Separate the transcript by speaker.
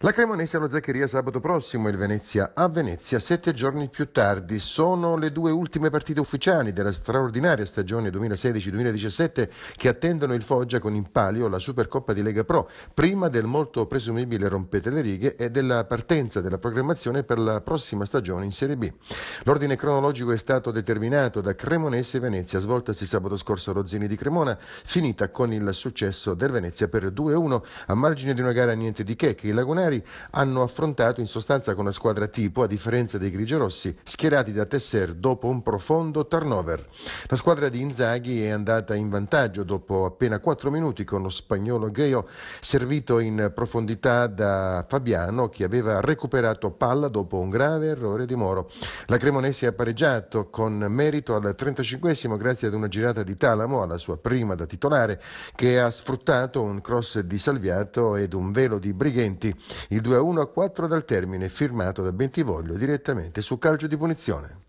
Speaker 1: La Cremonese allo Zaccheria sabato prossimo il Venezia a Venezia sette giorni più tardi. Sono le due ultime partite ufficiali della straordinaria stagione 2016-2017 che attendono il Foggia con in palio la Supercoppa di Lega Pro, prima del molto presumibile rompete le righe e della partenza della programmazione per la prossima stagione in Serie B. L'ordine cronologico è stato determinato da Cremonese e Venezia, svoltasi sabato scorso a Rozzini di Cremona, finita con il successo del Venezia per 2-1 a margine di una gara niente di che che i lagunari bianconeri hanno affrontato in sostanza con una squadra tipo, a differenza dei grigiorossi, schierati da Tesser dopo un profondo turnover. La squadra di Inzaghi è andata in vantaggio dopo appena 4 minuti con lo spagnolo Gheo, servito in profondità da Fabiano che aveva recuperato palla dopo un grave errore di Moro. La Cremonese ha pareggiato con merito al 35 grazie ad una girata di Talamo, alla sua prima da titolare, che ha sfruttato un cross di Salviato ed un velo di Brighenti. Il 2-1 a 4 dal termine firmato da Bentivoglio direttamente su calcio di punizione.